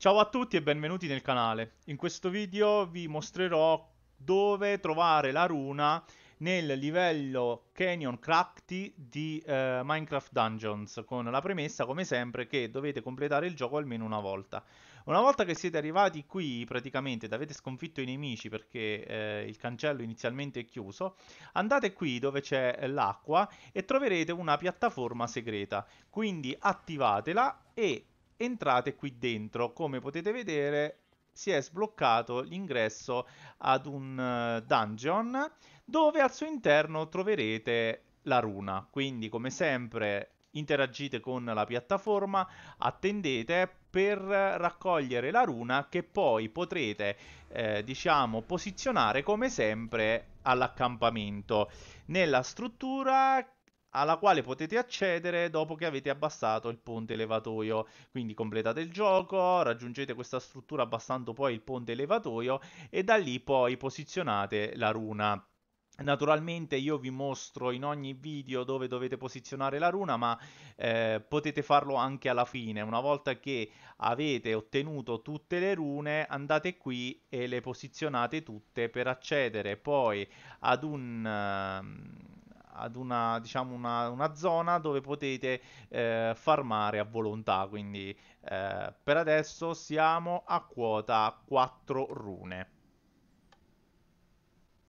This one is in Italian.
Ciao a tutti e benvenuti nel canale. In questo video vi mostrerò dove trovare la runa nel livello Canyon Crafty di eh, Minecraft Dungeons, con la premessa, come sempre, che dovete completare il gioco almeno una volta. Una volta che siete arrivati qui, praticamente, ed avete sconfitto i nemici perché eh, il cancello inizialmente è chiuso, andate qui dove c'è l'acqua e troverete una piattaforma segreta. Quindi attivatela e entrate qui dentro come potete vedere si è sbloccato l'ingresso ad un eh, dungeon dove al suo interno troverete la runa quindi come sempre interagite con la piattaforma, attendete per raccogliere la runa che poi potrete eh, diciamo posizionare come sempre all'accampamento nella struttura alla quale potete accedere dopo che avete abbassato il ponte levatoio. Quindi completate il gioco, raggiungete questa struttura abbassando poi il ponte levatoio e da lì poi posizionate la runa. Naturalmente io vi mostro in ogni video dove dovete posizionare la runa, ma eh, potete farlo anche alla fine. Una volta che avete ottenuto tutte le rune, andate qui e le posizionate tutte per accedere poi ad un... Uh, ad una, diciamo una, una zona dove potete eh, farmare a volontà, quindi eh, per adesso siamo a quota 4 rune.